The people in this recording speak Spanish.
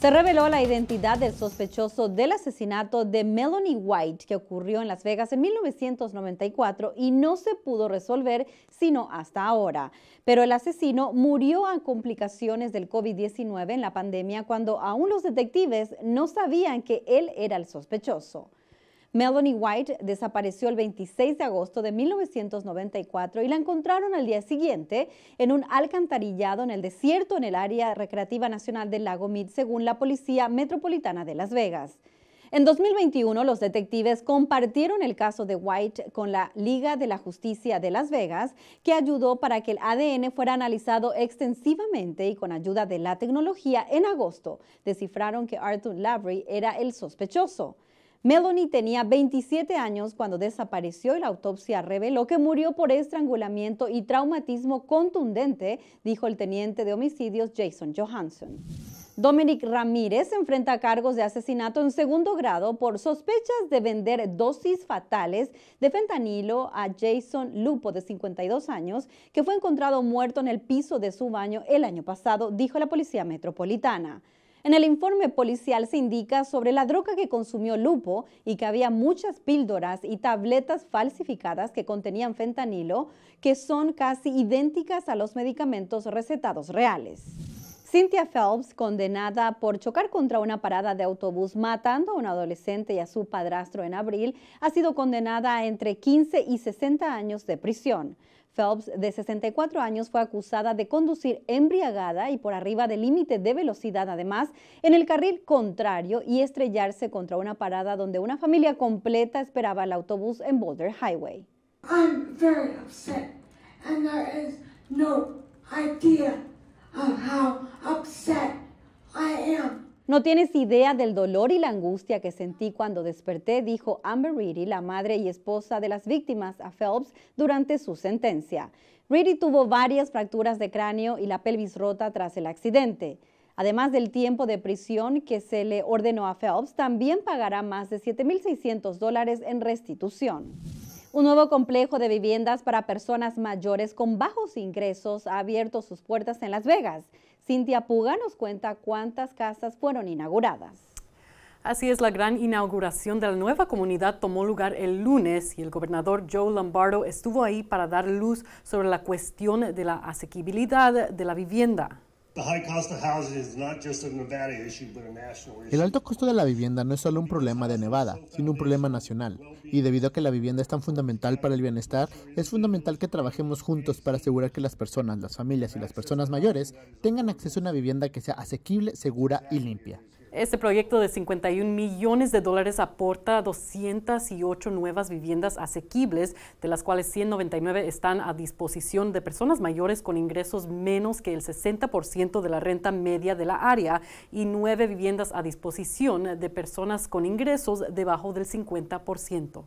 Se reveló la identidad del sospechoso del asesinato de Melanie White que ocurrió en Las Vegas en 1994 y no se pudo resolver sino hasta ahora. Pero el asesino murió a complicaciones del COVID-19 en la pandemia cuando aún los detectives no sabían que él era el sospechoso. Melanie White desapareció el 26 de agosto de 1994 y la encontraron al día siguiente en un alcantarillado en el desierto en el área recreativa nacional del lago Mead, según la Policía Metropolitana de Las Vegas. En 2021, los detectives compartieron el caso de White con la Liga de la Justicia de Las Vegas, que ayudó para que el ADN fuera analizado extensivamente y con ayuda de la tecnología, en agosto descifraron que Arthur Lavery era el sospechoso. Melanie tenía 27 años cuando desapareció y la autopsia reveló que murió por estrangulamiento y traumatismo contundente, dijo el teniente de homicidios Jason Johansson. Dominic Ramírez enfrenta a cargos de asesinato en segundo grado por sospechas de vender dosis fatales de fentanilo a Jason Lupo, de 52 años, que fue encontrado muerto en el piso de su baño el año pasado, dijo la Policía Metropolitana. En el informe policial se indica sobre la droga que consumió Lupo y que había muchas píldoras y tabletas falsificadas que contenían fentanilo, que son casi idénticas a los medicamentos recetados reales. Cynthia Phelps, condenada por chocar contra una parada de autobús matando a un adolescente y a su padrastro en abril, ha sido condenada a entre 15 y 60 años de prisión. Phelps, de 64 años, fue acusada de conducir embriagada y por arriba del límite de velocidad, además, en el carril contrario y estrellarse contra una parada donde una familia completa esperaba el autobús en Boulder Highway. I'm upset, idea no tienes idea del dolor y la angustia que sentí cuando desperté, dijo Amber Reedy, la madre y esposa de las víctimas, a Phelps durante su sentencia. Reedy tuvo varias fracturas de cráneo y la pelvis rota tras el accidente. Además del tiempo de prisión que se le ordenó a Phelps, también pagará más de 7.600 dólares en restitución. Un nuevo complejo de viviendas para personas mayores con bajos ingresos ha abierto sus puertas en Las Vegas. Cintia Puga nos cuenta cuántas casas fueron inauguradas. Así es, la gran inauguración de la nueva comunidad tomó lugar el lunes y el gobernador Joe Lombardo estuvo ahí para dar luz sobre la cuestión de la asequibilidad de la vivienda. El alto costo de la vivienda no es solo un problema de Nevada, sino un problema nacional. Y debido a que la vivienda es tan fundamental para el bienestar, es fundamental que trabajemos juntos para asegurar que las personas, las familias y las personas mayores tengan acceso a una vivienda que sea asequible, segura y limpia. Este proyecto de 51 millones de dólares aporta 208 nuevas viviendas asequibles, de las cuales 199 están a disposición de personas mayores con ingresos menos que el 60% de la renta media de la área y 9 viviendas a disposición de personas con ingresos debajo del 50%.